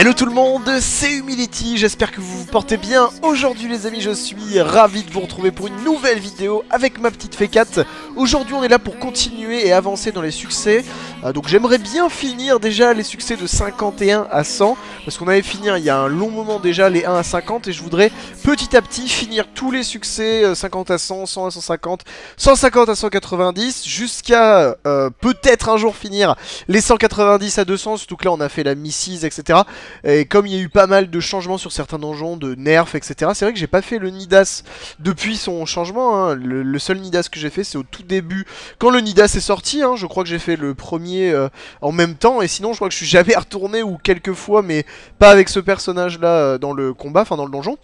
Hello tout le monde, c'est Humility, j'espère que vous vous portez bien. Aujourd'hui les amis, je suis ravi de vous retrouver pour une nouvelle vidéo avec ma petite Fécate. Aujourd'hui on est là pour continuer et avancer dans les succès. Euh, donc j'aimerais bien finir déjà les succès de 51 à 100, parce qu'on avait fini hein, il y a un long moment déjà les 1 à 50, et je voudrais petit à petit finir tous les succès 50 euh, à 100, 100 à 150, 150 à 190, jusqu'à euh, peut-être un jour finir les 190 à 200, surtout que là on a fait la Missis, etc. Et comme il y a eu pas mal de changements sur certains donjons, de nerfs, etc. C'est vrai que j'ai pas fait le Nidas depuis son changement. Hein. Le, seul Nidas que j'ai fait, c'est au tout début. Quand le Nidas est sorti, hein. je crois que j'ai fait le premier euh, en même temps. Et sinon, je crois que je suis jamais retourné ou quelques fois, mais pas avec ce personnage-là euh, dans le combat, enfin dans le donjon.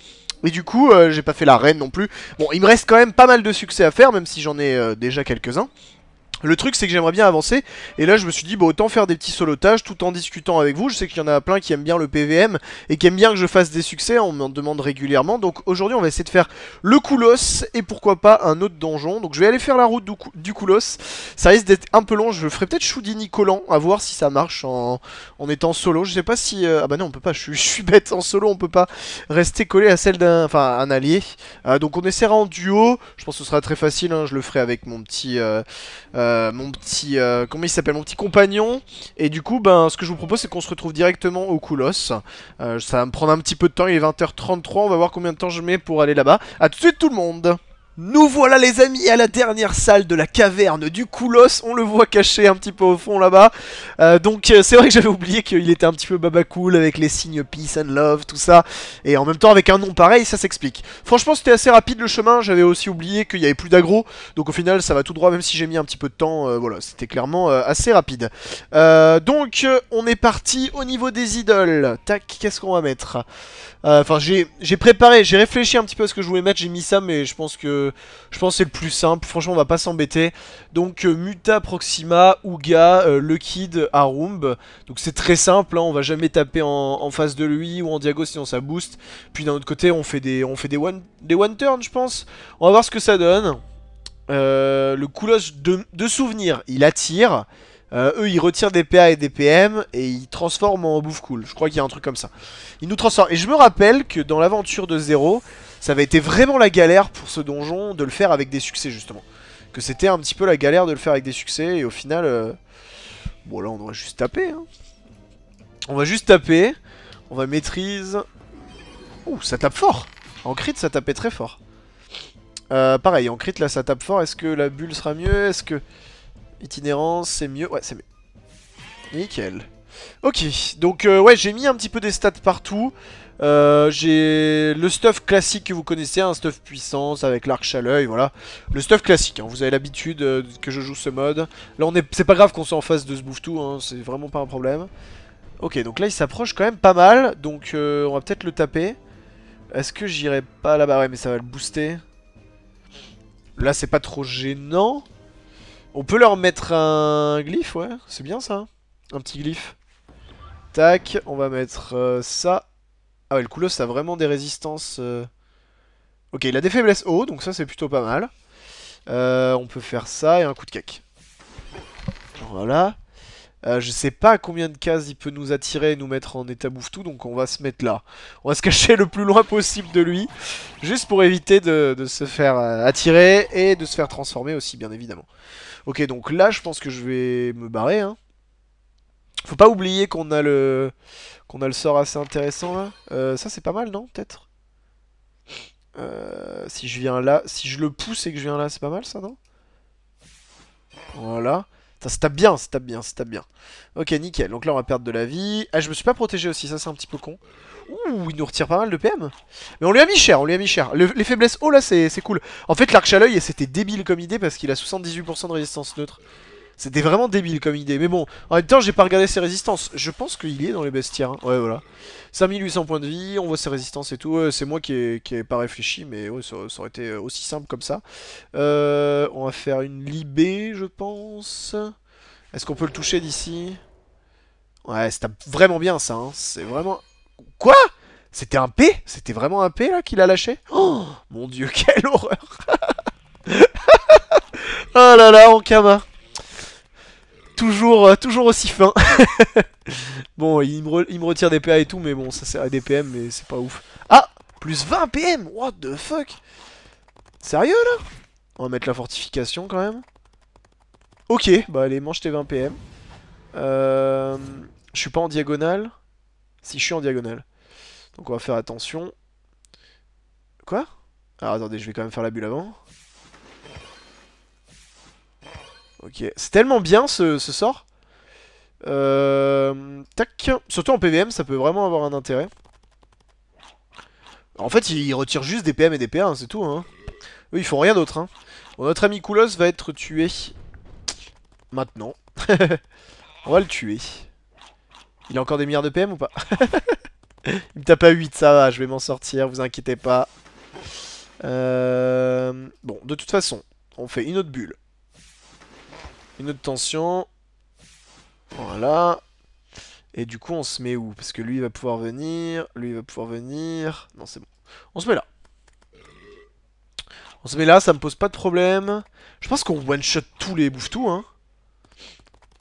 Et du coup, euh, j'ai pas fait la reine non plus. Bon, il me reste quand même pas mal de succès à faire, même si j'en ai déjà quelques-uns. Le truc c'est que j'aimerais bien avancer et là je me suis dit bon, autant faire des petits solotages tout en discutant avec vous. Je sais qu'il y en a plein qui aiment bien le PVM et qui aiment bien que je fasse des succès, on m'en demande régulièrement. Donc aujourd'hui on va essayer de faire le Koulos et pourquoi pas un autre donjon. Donc je vais aller faire la route du Koulos. Ça risque d'être un peu long, je ferai peut-être Choudini collant à voir si ça marche en, étant solo. Je sais pas si... Euh, ah bah non on peut pas, je, suis bête en solo, on peut pas rester collé à celle d'un enfin, un allié. Euh, donc on essaiera en duo, je pense que ce sera très facile, hein. je le ferai avec mon petit... Euh, euh, mon petit euh, il s'appelle mon petit compagnon et du coup ben ce que je vous propose c'est qu'on se retrouve directement au Koulos euh, ça va me prendre un petit peu de temps il est 20h33 on va voir combien de temps je mets pour aller là-bas à tout de suite tout le monde nous voilà les amis à la dernière salle de la caverne du Koulos, on le voit caché un petit peu au fond là-bas. Euh, donc euh, c'est vrai que j'avais oublié qu'il était un petit peu baba cool avec les signes peace and love, tout ça. Et en même temps avec un nom pareil, ça s'explique. Franchement c'était assez rapide le chemin, j'avais aussi oublié qu'il n'y avait plus d'agro. Donc au final ça va tout droit même si j'ai mis un petit peu de temps, euh, voilà c'était clairement assez rapide. donc on est parti au niveau des idoles. Tac, qu'est-ce qu'on va mettre Enfin j'ai préparé, j'ai réfléchi un petit peu à ce que je voulais mettre, j'ai mis ça mais je pense que je pense c'est le plus simple. Franchement, on va pas s'embêter. Donc euh, Muta, Proxima, Ouga, euh, le Kid, Arumb. Donc c'est très simple, hein. on va jamais taper en, face de lui ou en diago sinon ça boost. Puis d'un autre côté, on fait des on fait des one, des one turn, je pense. On va voir ce que ça donne. Euh, le Coulos de, de souvenir, il attire. Euh, eux, ils retirent des PA et des PM et ils transforment en bouffe cool. Je crois qu'il y a un truc comme ça. Ils nous transforment. Et je me rappelle que dans l'aventure de Zéro, ça avait été vraiment la galère pour ce donjon de le faire avec des succès, justement. Que c'était un petit peu la galère de le faire avec des succès et au final... Euh, bon, là, on va juste taper. Hein. On va juste taper. On va maîtrise... Ouh, ça tape fort En crit, ça tapait très fort. Euh, pareil, en crit, là, ça tape fort. Est-ce que la bulle sera mieux Est-ce que... Itinérance, c'est mieux. Ouais, c'est mieux. Nickel. Ok, donc euh, ouais, j'ai mis un petit peu des stats partout. Euh, j'ai le stuff classique que vous connaissez, un stuff puissance avec l'arc à l'œil, voilà. Le stuff classique, hein, vous avez l'habitude euh, que je joue ce mode. Là, on est, c'est pas grave qu'on soit en face de ce bouffe tout, hein, c'est vraiment pas un problème. Ok, donc là, il s'approche quand même pas mal, donc on va peut-être le taper. Est-ce que j'irai pas là-bas Ouais, mais ça va le booster. Là, c'est pas trop gênant. On peut leur mettre un glyphe, ouais. C'est bien ça. Un petit glyphe. Tac, on va mettre euh, ça. Ah ouais, le ça a vraiment des résistances. Euh. Ok, il a des faiblesses haut, donc ça c'est plutôt pas mal. Euh, on peut faire ça et un coup de cake. Voilà. Euh, je sais pas combien de cases il peut nous attirer et nous mettre en état bouffe-tout, donc on va se mettre là. On va se cacher le plus loin possible de lui, juste pour éviter de, se faire euh, attirer et de se faire transformer aussi, bien évidemment. Ok, donc là, je pense que je vais me barrer, hein. Faut pas oublier qu'on a le qu'on a le sort assez intéressant là. Hein. Euh, ça c'est pas mal non peut-être. si je viens là, si je le pousse et que je viens là, c'est pas mal ça non Voilà. Ça se tape bien, ça tape bien, ça tape bien. Ok, nickel. Donc là, on va perdre de la vie. Ah, je me suis pas protégé aussi, ça c'est un petit peu con. Ouh, il nous retire pas mal de PM. Mais on lui a mis cher, on lui a mis cher. les faiblesses oh là, c'est cool. En fait, l'arc à l'œil, c'était débile comme idée parce qu'il a 78% de résistance neutre. C'était vraiment débile comme idée. Mais bon, en même temps, j'ai pas regardé ses résistances. Je pense qu'il est dans les bestiaires. Hein. Ouais, voilà. 5800 points de vie, on voit ses résistances et tout. Euh, c'est moi qui ai, pas réfléchi, mais ouais, ça, aurait été euh, aussi simple comme ça. Euh, on va faire une Libé je pense. Est-ce qu'on peut le toucher d'ici Ouais, c'est vraiment bien ça. Hein. C'est vraiment... Quoi C'était un P C'était vraiment un P là qu'il a lâché Oh mon dieu, quelle horreur Oh là là, Ankama euh, toujours, aussi fin. bon, il me, retire des PA et tout, mais bon, ça sert à des PM, mais c'est pas ouf. Ah Plus 20 PM What the fuck Sérieux, là On va mettre la fortification, quand même. Ok, bah allez, mange tes 20 PM. Euh... Je suis pas en diagonale Si, je suis en diagonale. Donc on va faire attention. Quoi Ah attendez, je vais quand même faire la bulle avant. Ok, c'est tellement bien ce, sort. Euh, tac. Surtout en PVM, ça peut vraiment avoir un intérêt. En fait, ils retirent juste des PM et des PA, hein, c'est tout. Hein. ils font rien d'autre. Hein. notre ami Koulos va être tué. Maintenant. On va le tuer. Il a encore des milliards de PM ou pas Il me tape à 8, ça va, je vais m'en sortir, vous inquiétez pas. Euh, bon, de toute façon, on fait une autre bulle. Une autre tension. Voilà. Et du coup, on se met où Parce que lui, il va pouvoir venir. Lui, il va pouvoir venir. Non, c'est bon. On se met là. On se met là, ça me pose pas de problème. Je pense qu'on one-shot tous les bouffetous, hein.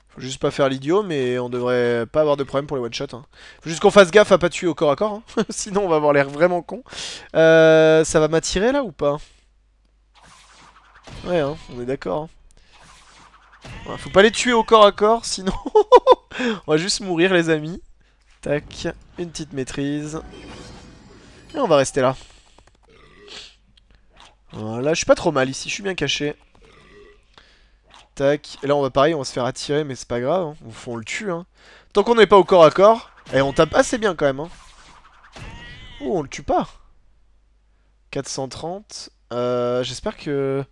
Faut juste pas faire l'idiot, mais on devrait pas avoir de problème pour les one shot Hein. Faut juste qu'on fasse gaffe à pas tuer au corps à corps, hein. sinon on va avoir l'air vraiment con. Euh, ça va m'attirer là ou pas Ouais, hein, on est d'accord. Hein faut pas les tuer au corps à corps, sinon on va juste mourir les amis. Tac, une petite maîtrise. Et on va rester là. Voilà, je suis pas trop mal ici, je suis bien caché. Tac, et là on va pareil, on va se faire attirer, mais c'est pas grave, hein. on, le tue. Hein. Tant qu'on n'est pas au corps à corps, et eh, on tape assez bien quand même. Hein. Oh, on le tue pas. 430. Euh, j'espère que...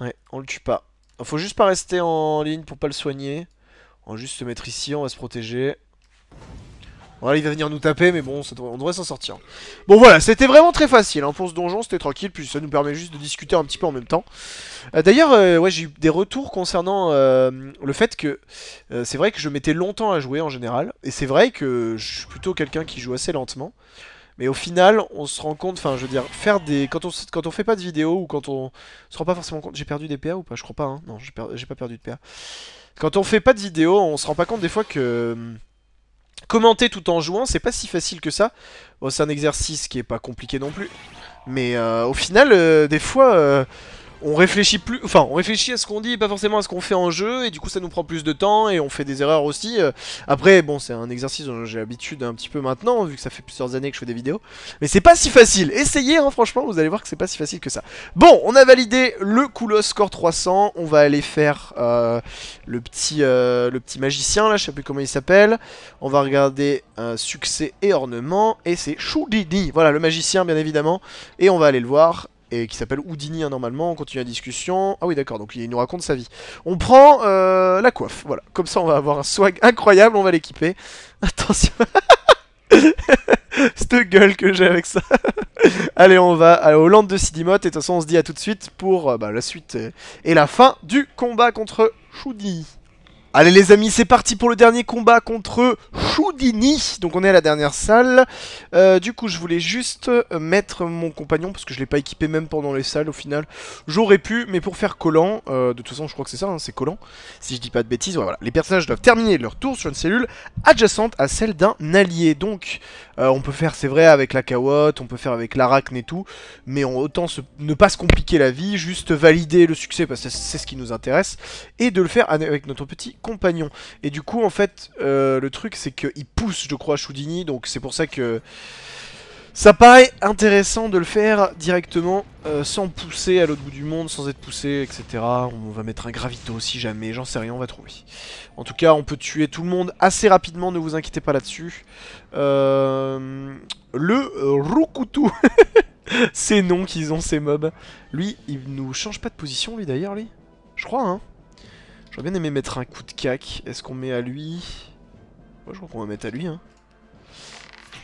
Ouais, on le tue pas. Faut juste pas rester en ligne pour pas le soigner. On va juste se mettre ici, on va se protéger. Voilà, il va venir nous taper, mais bon, on devrait s'en sortir. Bon, voilà, c'était vraiment très facile. Hein. Pour ce donjon, c'était tranquille, puis ça nous permet juste de discuter un petit peu en même temps. Euh, d'ailleurs, euh, ouais, j'ai eu des retours concernant euh, le fait que c'est vrai que je mettais longtemps à jouer en général, et c'est vrai que je suis plutôt quelqu'un qui joue assez lentement. Mais au final, on se rend compte, enfin, je veux dire, faire des. Quand on, quand on fait pas de vidéo ou quand on se rend pas forcément compte. J'ai perdu des PA ou pas Je crois pas, hein. Non, j'ai pas perdu de PA. Quand on fait pas de vidéo, on se rend pas compte des fois que. Hum, commenter tout en jouant, c'est pas si facile que ça. c'est un exercice qui est pas compliqué non plus. Mais euh, au final, euh, des fois. Euh, on réfléchit plus, enfin on réfléchit à ce qu'on dit pas forcément à ce qu'on fait en jeu et du coup ça nous prend plus de temps et on fait des erreurs aussi. Euh. Après bon c'est un exercice dont j'ai l'habitude un petit peu maintenant vu que ça fait plusieurs années que je fais des vidéos mais c'est pas si facile. Essayez hein, franchement vous allez voir que c'est pas si facile que ça. Bon on a validé le Koulos score 300, on va aller faire euh, le, petit, euh, le petit magicien là je sais plus comment il s'appelle. On va regarder succès et ornement et c'est Didi, voilà le magicien bien évidemment et on va aller le voir et qui s'appelle Houdini hein, normalement, on continue la discussion. Ah oui d'accord, donc il nous raconte sa vie. On prend euh, la coiffe, voilà. Comme ça on va avoir un swag incroyable, on va l'équiper. Attention Cette gueule que j'ai avec ça Allez on va à Hollande de Sidimot. et de toute façon on se dit à tout de suite pour euh, bah, la suite euh, et la fin du combat contre Choudi. Allez les amis, c'est parti pour le dernier combat contre Choudini Donc on est à la dernière salle. Euh, du coup, je voulais juste euh, mettre mon compagnon, parce que je l'ai pas équipé même pendant les salles au final. J'aurais pu, mais pour faire collant, euh, de toute façon je crois que c'est ça, hein, c'est collant, si je dis pas de bêtises. voilà. Les personnages doivent terminer leur tour sur une cellule adjacente à celle d'un allié. Donc on peut faire, c'est vrai, avec la cawotte, on peut faire avec l'arachne et tout, mais autant ne pas se compliquer la vie, juste valider le succès, parce que c'est ce qui nous intéresse, et de le faire avec notre petit compagnon. Et du coup, en fait, euh, le truc, c'est qu'il pousse, je crois, Choudini. Donc c'est pour ça que ça paraît intéressant de le faire directement, euh, sans pousser à l'autre bout du monde, sans être poussé, etc. On va mettre un gravito si jamais, j'en sais rien, on va trouver. En tout cas, on peut tuer tout le monde assez rapidement, ne vous inquiétez pas là-dessus. Euh, le Rukutu c'est non qu'ils ont, ces mobs. Lui, il nous change pas de position, lui, d'ailleurs, lui Je crois, hein J'aurais bien aimé mettre un coup de cac. Est-ce qu'on met à lui Moi, je crois qu'on va mettre à lui. Hein.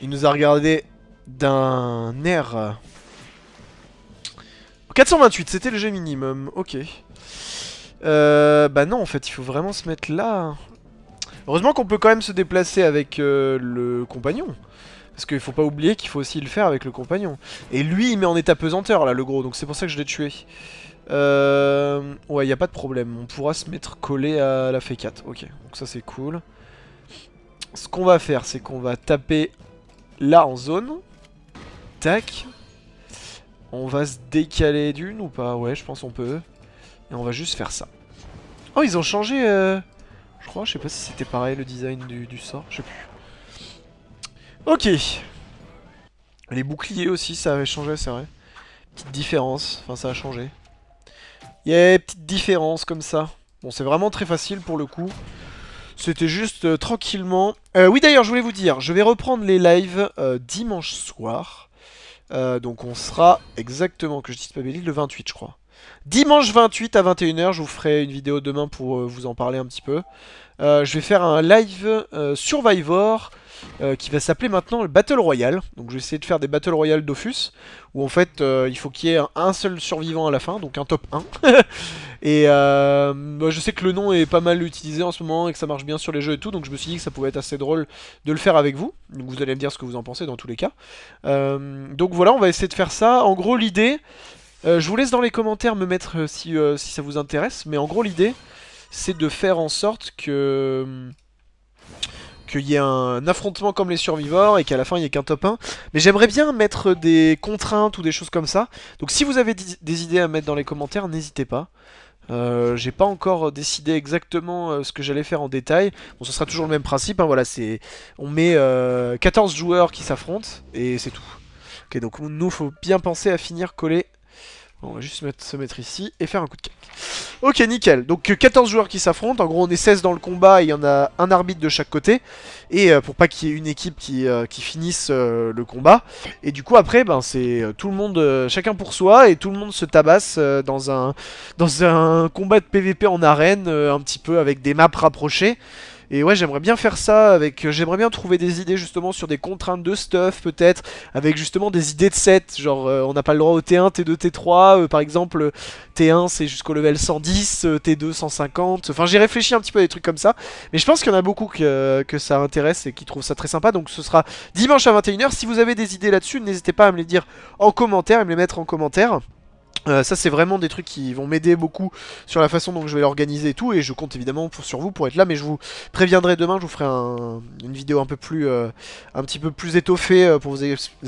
Il nous a regardé d'un air... 428, euh, c'était le jet minimum, ok. Euh, bah non, en fait, il faut vraiment se mettre là. Hein. Heureusement qu'on peut quand même se déplacer avec euh, le compagnon. Parce qu'il faut pas oublier qu'il faut aussi le faire avec le compagnon. Et lui, il met en état pesanteur, là, le gros, donc c'est pour ça que je l'ai tué. Euh... Ouais, il a pas de problème. On pourra se mettre collé à la F4. Ok, donc ça c'est cool. Ce qu'on va faire, c'est qu'on va taper là en zone. Tac. On va se décaler d'une ou pas Ouais, je pense on peut. Et on va juste faire ça. Oh, ils ont changé... Euh... Je crois, je sais pas si c'était pareil le design du, du sort, je sais plus. Ok. Les boucliers aussi, ça avait changé, c'est vrai. Petite différence, enfin ça a changé. Il petite différence comme ça. Bon, c'est vraiment très facile pour le coup. C'était juste euh, tranquillement. Euh, oui, d'ailleurs, je voulais vous dire, je vais reprendre les lives euh, dimanche soir. donc on sera exactement, que je dis pas Belly, le 28, je crois. Dimanche 28 à 21h, je vous ferai une vidéo demain pour vous en parler un petit peu. je vais faire un live Survivor euh, qui va s'appeler maintenant le Battle Royale. Donc je vais essayer de faire des Battle Royale Dofus, où en fait euh, il faut qu'il y ait un, seul survivant à la fin, donc un top 1. et euh, bah, je sais que le nom est pas mal utilisé en ce moment et que ça marche bien sur les jeux et tout, donc je me suis dit que ça pouvait être assez drôle de le faire avec vous. Donc vous allez me dire ce que vous en pensez dans tous les cas. donc voilà, on va essayer de faire ça. En gros l'idée, je vous laisse dans les commentaires me mettre si, si ça vous intéresse, mais en gros l'idée c'est de faire en sorte que qu'il y ait un affrontement comme les survivors et qu'à la fin il n'y ait qu'un top 1. Mais j'aimerais bien mettre des contraintes ou des choses comme ça. Donc si vous avez des idées à mettre dans les commentaires, n'hésitez pas. Euh, j'ai pas encore décidé exactement euh, ce que j'allais faire en détail. Bon, ce sera toujours le même principe. Hein, voilà, c'est on met 14 euh, joueurs qui s'affrontent et c'est tout. Ok, donc nous faut bien penser à finir coller. On va juste se mettre ici et faire un coup de cac Ok, nickel. Donc 14 euh, joueurs qui s'affrontent. En gros, on est 16 dans le combat et il y en a un arbitre de chaque côté. Et euh, pour pas qu'il y ait une équipe qui, euh, qui finisse le combat. Et du coup, après, ben, c'est tout le monde, chacun pour soi. Et tout le monde se tabasse dans, un, dans un combat de PVP en arène, un petit peu avec des maps rapprochées. Et ouais, j'aimerais bien faire ça avec... Euh, j'aimerais bien trouver des idées justement sur des contraintes de stuff peut-être, avec justement des idées de set, genre euh, on n'a pas le droit au T1, T2, T3, par exemple euh, T1 c'est jusqu'au level 110, T2 150, enfin j'ai réfléchi un petit peu à des trucs comme ça, mais je pense qu'il y en a beaucoup que, que, ça intéresse et qui trouvent ça très sympa, donc ce sera dimanche à 21h, si vous avez des idées là-dessus, n'hésitez pas à me les dire en commentaire, à me les mettre en commentaire. Euh, ça c'est vraiment des trucs qui vont m'aider beaucoup sur la façon dont je vais l'organiser et tout et je compte évidemment pour, sur vous pour être là mais je vous préviendrai demain, je vous ferai une vidéo un peu plus euh, un petit peu plus étoffée euh, pour vous,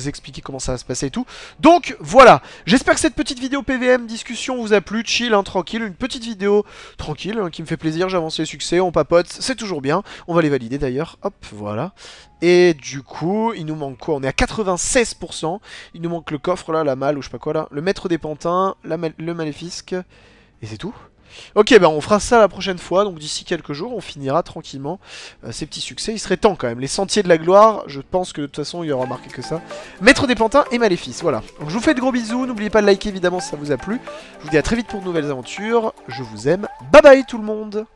expliquer comment ça va se passer et tout. Donc voilà, j'espère que cette petite vidéo PVM discussion vous a plu, chill, hein, tranquille, une petite vidéo tranquille hein, qui me fait plaisir, j'avance les succès, on papote, c'est toujours bien, on va les valider d'ailleurs, hop voilà. Et du coup, il nous manque quoi On est à 96%. Il nous manque le coffre, là, la malle ou je sais pas quoi, là. Le maître des pantins, le maléfisque Et c'est tout. Ok, ben on fera ça la prochaine fois. Donc d'ici quelques jours, on finira tranquillement euh, ces petits succès. Il serait temps quand même. Les sentiers de la gloire, je pense que de toute façon, il y aura marqué que ça. Maître des pantins et maléfice, voilà. Donc je vous fais de gros bisous. N'oubliez pas de liker évidemment si ça vous a plu. Je vous dis à très vite pour de nouvelles aventures. Je vous aime. Bye bye tout le monde